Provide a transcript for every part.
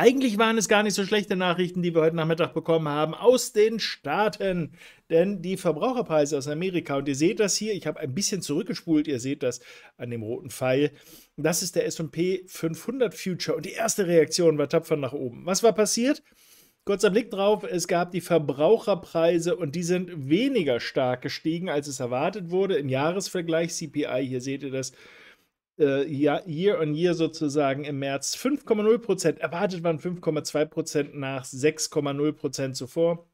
Eigentlich waren es gar nicht so schlechte Nachrichten, die wir heute Nachmittag bekommen haben aus den Staaten. Denn die Verbraucherpreise aus Amerika, und ihr seht das hier, ich habe ein bisschen zurückgespult, ihr seht das an dem roten Pfeil. Das ist der SP 500 Future. Und die erste Reaktion war tapfer nach oben. Was war passiert? Kurzer Blick drauf, es gab die Verbraucherpreise und die sind weniger stark gestiegen, als es erwartet wurde. Im Jahresvergleich CPI, hier seht ihr das, äh, year on year sozusagen im März 5,0 Prozent. Erwartet waren 5,2 Prozent nach 6,0 Prozent zuvor.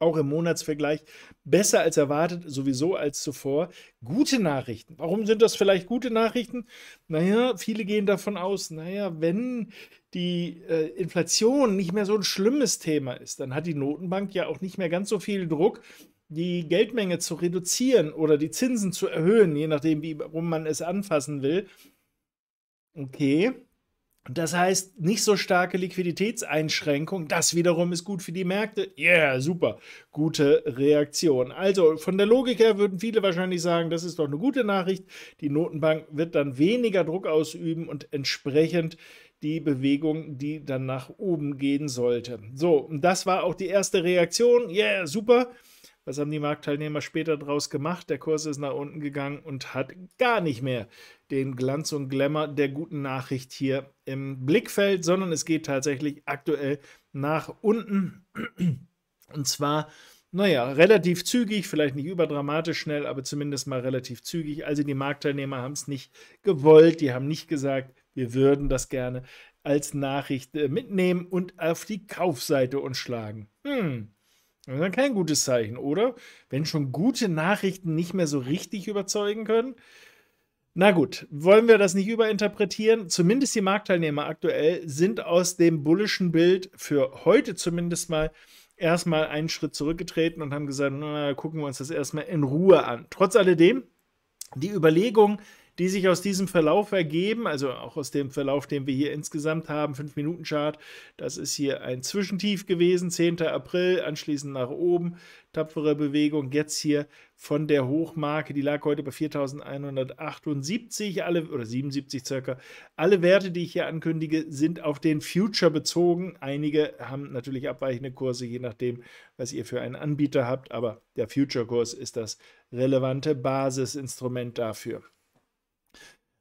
Auch im Monatsvergleich besser als erwartet, sowieso als zuvor. Gute Nachrichten. Warum sind das vielleicht gute Nachrichten? Naja, viele gehen davon aus, naja, wenn die äh, Inflation nicht mehr so ein schlimmes Thema ist, dann hat die Notenbank ja auch nicht mehr ganz so viel Druck, die Geldmenge zu reduzieren oder die Zinsen zu erhöhen, je nachdem, wie rum man es anfassen will. Okay. Das heißt, nicht so starke Liquiditätseinschränkung, das wiederum ist gut für die Märkte. Yeah, super. Gute Reaktion. Also von der Logik her würden viele wahrscheinlich sagen, das ist doch eine gute Nachricht. Die Notenbank wird dann weniger Druck ausüben und entsprechend die Bewegung, die dann nach oben gehen sollte. So, das war auch die erste Reaktion. Yeah, super. Was haben die Marktteilnehmer später draus gemacht? Der Kurs ist nach unten gegangen und hat gar nicht mehr den Glanz und Glamour der guten Nachricht hier im Blickfeld, sondern es geht tatsächlich aktuell nach unten. Und zwar naja, relativ zügig, vielleicht nicht überdramatisch schnell, aber zumindest mal relativ zügig. Also die Marktteilnehmer haben es nicht gewollt, die haben nicht gesagt, wir würden das gerne als Nachricht äh, mitnehmen und auf die Kaufseite uns schlagen. Hm. Das ist dann kein gutes Zeichen, oder? Wenn schon gute Nachrichten nicht mehr so richtig überzeugen können. Na gut, wollen wir das nicht überinterpretieren? Zumindest die Marktteilnehmer aktuell sind aus dem bullischen Bild für heute zumindest mal erstmal einen Schritt zurückgetreten und haben gesagt, na, gucken wir uns das erstmal in Ruhe an. Trotz alledem, die Überlegung, die sich aus diesem Verlauf ergeben, also auch aus dem Verlauf, den wir hier insgesamt haben, 5-Minuten-Chart. Das ist hier ein Zwischentief gewesen, 10. April, anschließend nach oben, tapfere Bewegung. Jetzt hier von der Hochmarke, die lag heute bei 4178, alle oder 77 circa. Alle Werte, die ich hier ankündige, sind auf den Future bezogen. Einige haben natürlich abweichende Kurse, je nachdem, was ihr für einen Anbieter habt, aber der Future-Kurs ist das relevante Basisinstrument dafür.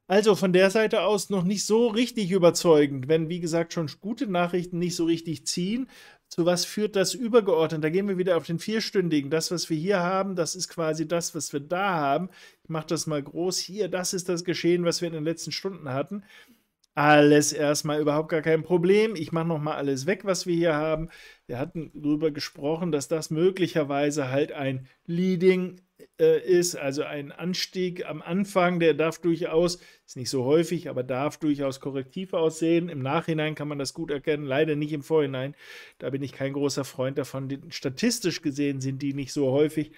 Also von der Seite aus noch nicht so richtig überzeugend, wenn, wie gesagt, schon gute Nachrichten nicht so richtig ziehen. Zu was führt das übergeordnet? Da gehen wir wieder auf den vierstündigen. Das, was wir hier haben, das ist quasi das, was wir da haben. Ich mache das mal groß. Hier, das ist das Geschehen, was wir in den letzten Stunden hatten. Alles erstmal überhaupt gar kein Problem. Ich mache nochmal alles weg, was wir hier haben. Wir hatten darüber gesprochen, dass das möglicherweise halt ein Leading äh, ist, also ein Anstieg am Anfang, der darf durchaus, ist nicht so häufig, aber darf durchaus korrektiv aussehen. Im Nachhinein kann man das gut erkennen, leider nicht im Vorhinein. Da bin ich kein großer Freund davon. Statistisch gesehen sind die nicht so häufig,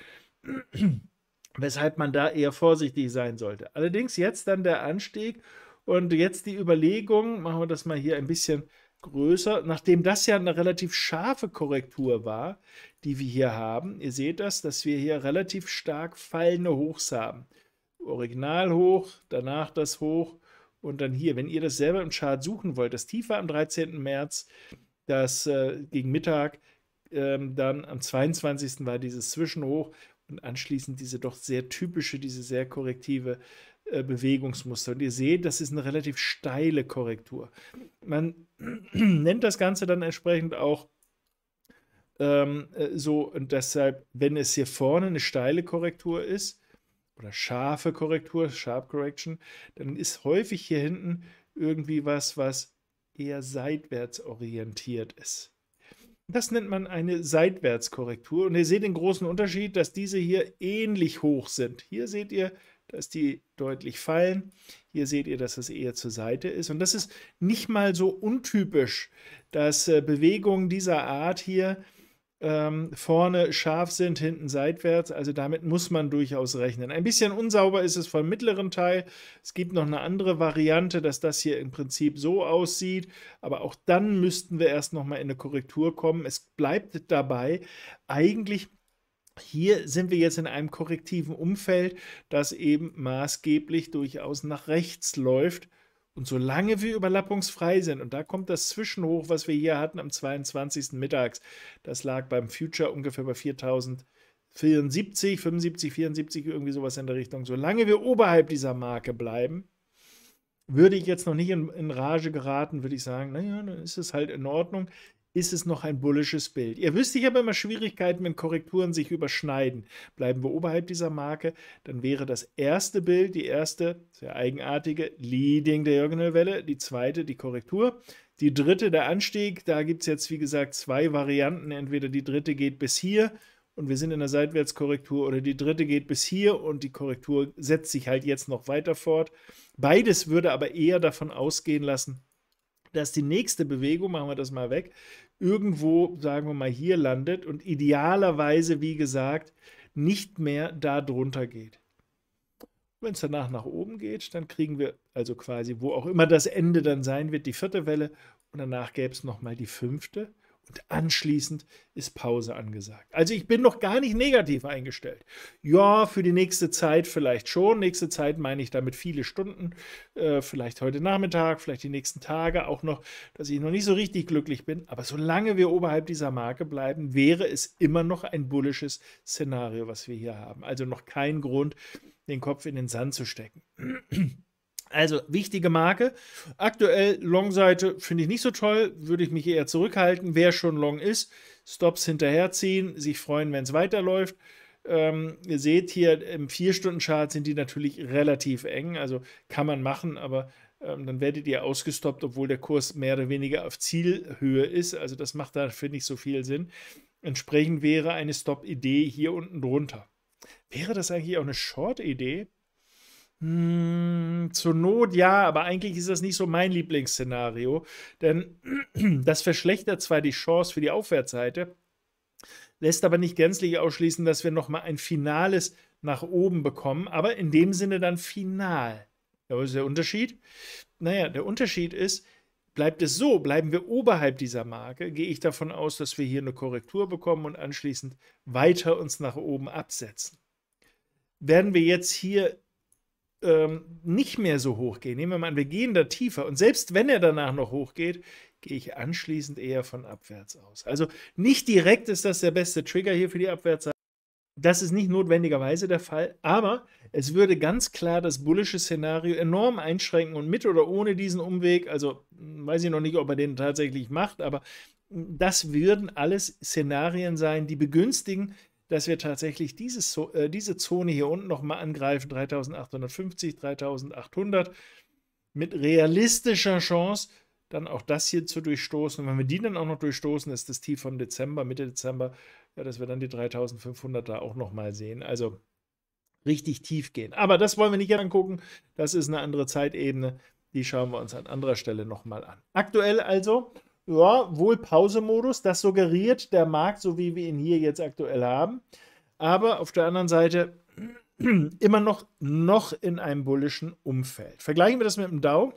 weshalb man da eher vorsichtig sein sollte. Allerdings jetzt dann der Anstieg und jetzt die Überlegung, machen wir das mal hier ein bisschen größer, nachdem das ja eine relativ scharfe Korrektur war, die wir hier haben. Ihr seht das, dass wir hier relativ stark fallende Hochs haben. Original hoch, danach das hoch und dann hier. Wenn ihr das selber im Chart suchen wollt, das tiefer am 13. März, das äh, gegen Mittag, ähm, dann am 22. war dieses Zwischenhoch und anschließend diese doch sehr typische, diese sehr korrektive äh, Bewegungsmuster. Und ihr seht, das ist eine relativ steile Korrektur. Man nennt das Ganze dann entsprechend auch ähm, äh, so, und deshalb, wenn es hier vorne eine steile Korrektur ist oder scharfe Korrektur, Sharp Correction, dann ist häufig hier hinten irgendwie was, was eher seitwärts orientiert ist. Das nennt man eine Seitwärtskorrektur. Und ihr seht den großen Unterschied, dass diese hier ähnlich hoch sind. Hier seht ihr, dass die deutlich fallen. Hier seht ihr, dass es eher zur Seite ist. Und das ist nicht mal so untypisch, dass äh, Bewegungen dieser Art hier ähm, vorne scharf sind, hinten seitwärts. Also damit muss man durchaus rechnen. Ein bisschen unsauber ist es vom mittleren Teil. Es gibt noch eine andere Variante, dass das hier im Prinzip so aussieht. Aber auch dann müssten wir erst nochmal in eine Korrektur kommen. Es bleibt dabei, eigentlich hier sind wir jetzt in einem korrektiven Umfeld, das eben maßgeblich durchaus nach rechts läuft. Und solange wir überlappungsfrei sind, und da kommt das Zwischenhoch, was wir hier hatten am 22. mittags, das lag beim Future ungefähr bei 4074, 75, 74, irgendwie sowas in der Richtung. Solange wir oberhalb dieser Marke bleiben, würde ich jetzt noch nicht in, in Rage geraten, würde ich sagen, naja, dann ist es halt in Ordnung ist es noch ein bullisches Bild. Ihr wisst, ich habe immer Schwierigkeiten, wenn Korrekturen sich überschneiden. Bleiben wir oberhalb dieser Marke, dann wäre das erste Bild, die erste, sehr eigenartige, Leading der Diagonalwelle, die zweite, die Korrektur, die dritte, der Anstieg. Da gibt es jetzt, wie gesagt, zwei Varianten. Entweder die dritte geht bis hier und wir sind in der Seitwärtskorrektur oder die dritte geht bis hier und die Korrektur setzt sich halt jetzt noch weiter fort. Beides würde aber eher davon ausgehen lassen, dass die nächste Bewegung, machen wir das mal weg, irgendwo, sagen wir mal, hier landet und idealerweise, wie gesagt, nicht mehr da drunter geht. Wenn es danach nach oben geht, dann kriegen wir also quasi, wo auch immer das Ende dann sein wird, die vierte Welle und danach gäbe es nochmal die fünfte und anschließend ist Pause angesagt. Also ich bin noch gar nicht negativ eingestellt. Ja, für die nächste Zeit vielleicht schon. Nächste Zeit meine ich damit viele Stunden. Äh, vielleicht heute Nachmittag, vielleicht die nächsten Tage auch noch, dass ich noch nicht so richtig glücklich bin. Aber solange wir oberhalb dieser Marke bleiben, wäre es immer noch ein bullisches Szenario, was wir hier haben. Also noch kein Grund, den Kopf in den Sand zu stecken. Also wichtige Marke. Aktuell Long-Seite finde ich nicht so toll, würde ich mich eher zurückhalten. Wer schon long ist, Stops hinterherziehen, sich freuen, wenn es weiterläuft. Ähm, ihr seht hier im 4-Stunden-Chart sind die natürlich relativ eng, also kann man machen, aber ähm, dann werdet ihr ausgestoppt, obwohl der Kurs mehr oder weniger auf Zielhöhe ist. Also das macht dafür nicht so viel Sinn. Entsprechend wäre eine Stop-Idee hier unten drunter. Wäre das eigentlich auch eine Short-Idee? Hm, zur Not ja, aber eigentlich ist das nicht so mein Lieblingsszenario, denn das verschlechtert zwar die Chance für die Aufwärtsseite, lässt aber nicht gänzlich ausschließen, dass wir nochmal ein finales nach oben bekommen, aber in dem Sinne dann final. Ja, was ist der Unterschied? Naja, der Unterschied ist, bleibt es so, bleiben wir oberhalb dieser Marke, gehe ich davon aus, dass wir hier eine Korrektur bekommen und anschließend weiter uns nach oben absetzen. Werden wir jetzt hier ähm, nicht mehr so hoch gehen. Nehmen wir mal an, wir gehen da tiefer. Und selbst wenn er danach noch hochgeht, gehe ich anschließend eher von abwärts aus. Also nicht direkt ist das der beste Trigger hier für die Abwärtsseite. Das ist nicht notwendigerweise der Fall, aber es würde ganz klar das bullische Szenario enorm einschränken und mit oder ohne diesen Umweg, also hm, weiß ich noch nicht, ob er den tatsächlich macht, aber hm, das würden alles Szenarien sein, die begünstigen, dass wir tatsächlich dieses, äh, diese Zone hier unten nochmal angreifen, 3850, 3800, mit realistischer Chance, dann auch das hier zu durchstoßen. Und wenn wir die dann auch noch durchstoßen, ist das Tief von Dezember, Mitte Dezember, ja, dass wir dann die 3500 da auch nochmal sehen. Also richtig tief gehen. Aber das wollen wir nicht angucken. Das ist eine andere Zeitebene. Die schauen wir uns an anderer Stelle nochmal an. Aktuell also ja, wohl Pause-Modus, das suggeriert der Markt, so wie wir ihn hier jetzt aktuell haben. Aber auf der anderen Seite immer noch, noch in einem bullischen Umfeld. Vergleichen wir das mit dem Dow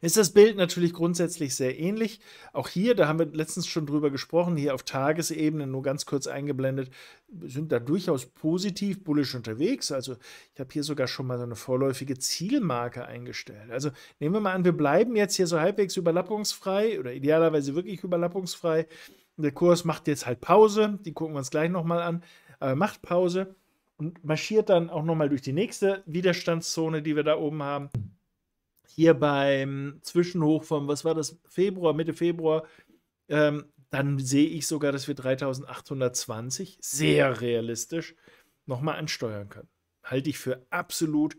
ist das Bild natürlich grundsätzlich sehr ähnlich. Auch hier, da haben wir letztens schon drüber gesprochen, hier auf Tagesebene nur ganz kurz eingeblendet, sind da durchaus positiv bullisch unterwegs. Also ich habe hier sogar schon mal so eine vorläufige Zielmarke eingestellt. Also nehmen wir mal an, wir bleiben jetzt hier so halbwegs überlappungsfrei oder idealerweise wirklich überlappungsfrei. Der Kurs macht jetzt halt Pause, die gucken wir uns gleich nochmal an, aber macht Pause und marschiert dann auch nochmal durch die nächste Widerstandszone, die wir da oben haben hier beim Zwischenhoch vom, was war das, Februar, Mitte Februar, ähm, dann sehe ich sogar, dass wir 3820, sehr realistisch, nochmal ansteuern können. Halte ich für absolut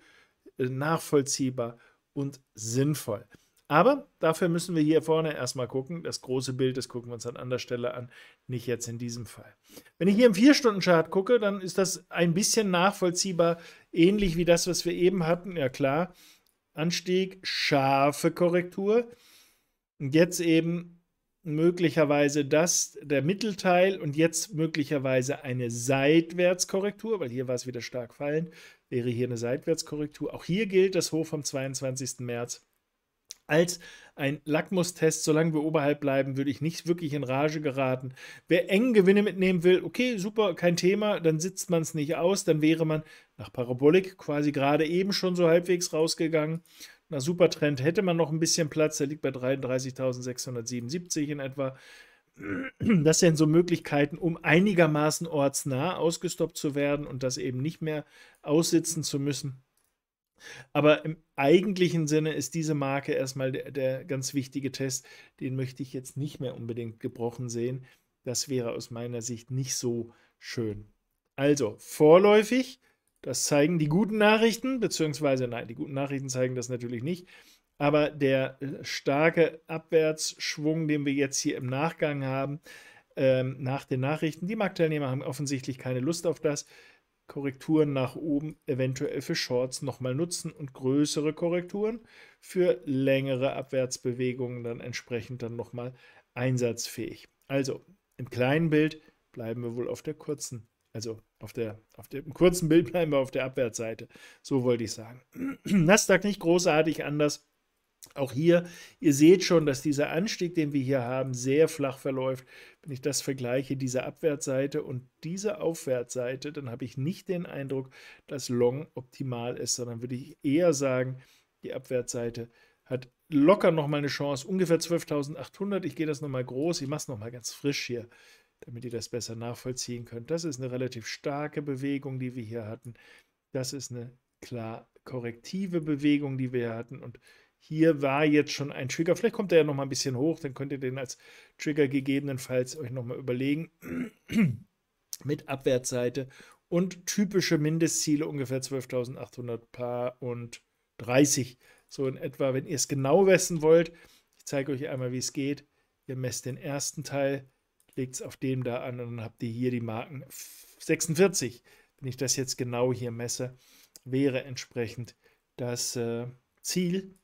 äh, nachvollziehbar und sinnvoll. Aber dafür müssen wir hier vorne erstmal gucken. Das große Bild, das gucken wir uns an anderer Stelle an, nicht jetzt in diesem Fall. Wenn ich hier im 4-Stunden-Chart gucke, dann ist das ein bisschen nachvollziehbar, ähnlich wie das, was wir eben hatten. Ja klar, Anstieg, scharfe Korrektur. Und jetzt eben möglicherweise das, der Mittelteil und jetzt möglicherweise eine Seitwärtskorrektur, weil hier war es wieder stark fallend, wäre hier eine Seitwärtskorrektur. Auch hier gilt das Hoch vom 22. März als ein Lackmustest. Solange wir oberhalb bleiben, würde ich nicht wirklich in Rage geraten. Wer eng Gewinne mitnehmen will, okay, super, kein Thema, dann sitzt man es nicht aus, dann wäre man nach Parabolik quasi gerade eben schon so halbwegs rausgegangen. Nach Supertrend hätte man noch ein bisschen Platz, der liegt bei 33.677 in etwa. Das sind so Möglichkeiten, um einigermaßen ortsnah ausgestoppt zu werden und das eben nicht mehr aussitzen zu müssen. Aber im eigentlichen Sinne ist diese Marke erstmal der, der ganz wichtige Test. Den möchte ich jetzt nicht mehr unbedingt gebrochen sehen. Das wäre aus meiner Sicht nicht so schön. Also vorläufig, das zeigen die guten Nachrichten, beziehungsweise nein, die guten Nachrichten zeigen das natürlich nicht. Aber der äh, starke Abwärtsschwung, den wir jetzt hier im Nachgang haben, ähm, nach den Nachrichten, die Marktteilnehmer haben offensichtlich keine Lust auf das. Korrekturen nach oben eventuell für Shorts nochmal nutzen und größere Korrekturen für längere Abwärtsbewegungen dann entsprechend dann nochmal einsatzfähig. Also im kleinen Bild bleiben wir wohl auf der kurzen, also auf der, auf der im kurzen Bild bleiben wir auf der Abwärtsseite. So wollte ich sagen. Nasdaq nicht großartig anders. Auch hier, ihr seht schon, dass dieser Anstieg, den wir hier haben, sehr flach verläuft. Wenn ich das vergleiche, diese Abwärtsseite und diese Aufwärtsseite, dann habe ich nicht den Eindruck, dass Long optimal ist, sondern würde ich eher sagen, die Abwärtsseite hat locker nochmal eine Chance, ungefähr 12.800. Ich gehe das nochmal groß, ich mache es nochmal ganz frisch hier, damit ihr das besser nachvollziehen könnt. Das ist eine relativ starke Bewegung, die wir hier hatten. Das ist eine klar korrektive Bewegung, die wir hier hatten und hier war jetzt schon ein Trigger. Vielleicht kommt er ja noch mal ein bisschen hoch, dann könnt ihr den als Trigger gegebenenfalls euch noch mal überlegen. Mit Abwärtsseite und typische Mindestziele ungefähr 12.800 Paar und 30. So in etwa, wenn ihr es genau wissen wollt. Ich zeige euch einmal, wie es geht. Ihr messt den ersten Teil, legt es auf dem da an und dann habt ihr hier die Marken 46. Wenn ich das jetzt genau hier messe, wäre entsprechend das äh, Ziel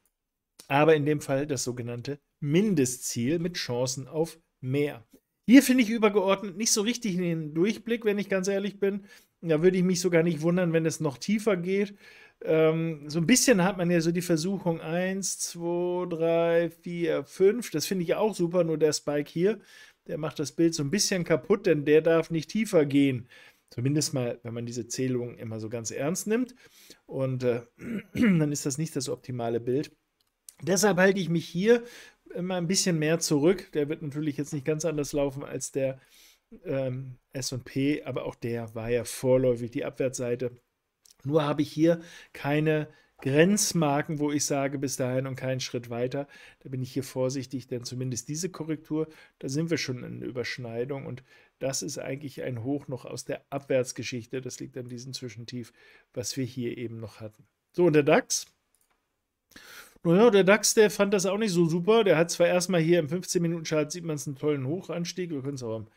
aber in dem Fall das sogenannte Mindestziel mit Chancen auf mehr. Hier finde ich übergeordnet nicht so richtig den Durchblick, wenn ich ganz ehrlich bin. Da würde ich mich sogar nicht wundern, wenn es noch tiefer geht. Ähm, so ein bisschen hat man ja so die Versuchung 1, 2, 3, 4, 5. Das finde ich auch super, nur der Spike hier, der macht das Bild so ein bisschen kaputt, denn der darf nicht tiefer gehen. Zumindest mal, wenn man diese Zählung immer so ganz ernst nimmt. Und äh, dann ist das nicht das optimale Bild. Deshalb halte ich mich hier immer ein bisschen mehr zurück. Der wird natürlich jetzt nicht ganz anders laufen als der ähm, SP, aber auch der war ja vorläufig die Abwärtsseite. Nur habe ich hier keine Grenzmarken, wo ich sage, bis dahin und keinen Schritt weiter. Da bin ich hier vorsichtig, denn zumindest diese Korrektur, da sind wir schon in Überschneidung und das ist eigentlich ein Hoch noch aus der Abwärtsgeschichte. Das liegt an diesem Zwischentief, was wir hier eben noch hatten. So, und der DAX naja, der DAX, der fand das auch nicht so super. Der hat zwar erstmal hier im 15-Minuten-Chart sieht man es einen tollen Hochanstieg. Wir können es auch am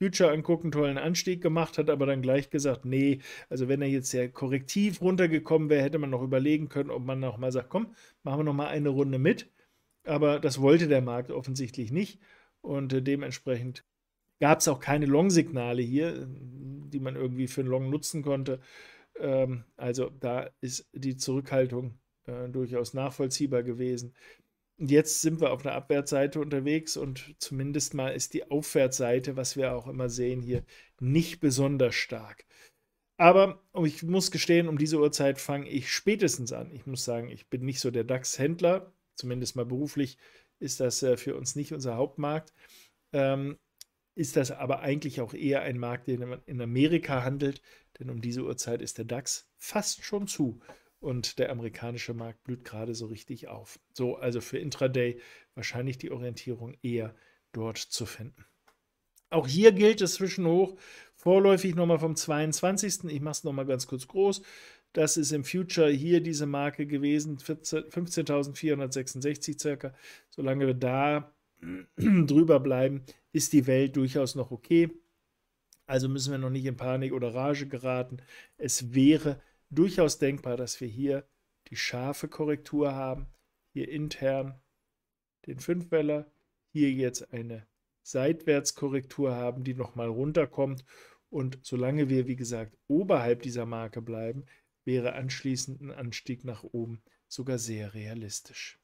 Future angucken, tollen Anstieg gemacht, hat aber dann gleich gesagt, nee, also wenn er jetzt sehr korrektiv runtergekommen wäre, hätte man noch überlegen können, ob man nochmal sagt, komm, machen wir nochmal eine Runde mit. Aber das wollte der Markt offensichtlich nicht. Und äh, dementsprechend gab es auch keine Long-Signale hier, die man irgendwie für einen Long nutzen konnte. Ähm, also da ist die Zurückhaltung äh, durchaus nachvollziehbar gewesen. jetzt sind wir auf einer Abwärtsseite unterwegs und zumindest mal ist die Aufwärtsseite, was wir auch immer sehen hier, nicht besonders stark. Aber ich muss gestehen, um diese Uhrzeit fange ich spätestens an. Ich muss sagen, ich bin nicht so der DAX-Händler, zumindest mal beruflich ist das äh, für uns nicht unser Hauptmarkt. Ähm, ist das aber eigentlich auch eher ein Markt, den man in Amerika handelt, denn um diese Uhrzeit ist der DAX fast schon zu und der amerikanische Markt blüht gerade so richtig auf. So, also für Intraday wahrscheinlich die Orientierung eher dort zu finden. Auch hier gilt es Zwischenhoch vorläufig nochmal vom 22. Ich mache es nochmal ganz kurz groß. Das ist im Future hier diese Marke gewesen, 15.466 circa. Solange wir da drüber bleiben, ist die Welt durchaus noch okay. Also müssen wir noch nicht in Panik oder Rage geraten. Es wäre durchaus denkbar, dass wir hier die scharfe Korrektur haben, hier intern den Fünfweller, hier jetzt eine Seitwärtskorrektur haben, die nochmal runterkommt. Und solange wir, wie gesagt, oberhalb dieser Marke bleiben, wäre anschließend ein Anstieg nach oben sogar sehr realistisch.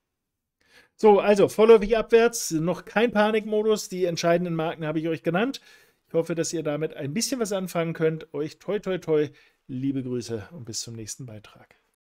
So, also vorläufig abwärts, noch kein Panikmodus. Die entscheidenden Marken habe ich euch genannt. Ich hoffe, dass ihr damit ein bisschen was anfangen könnt. Euch toi toi toi Liebe Grüße und bis zum nächsten Beitrag.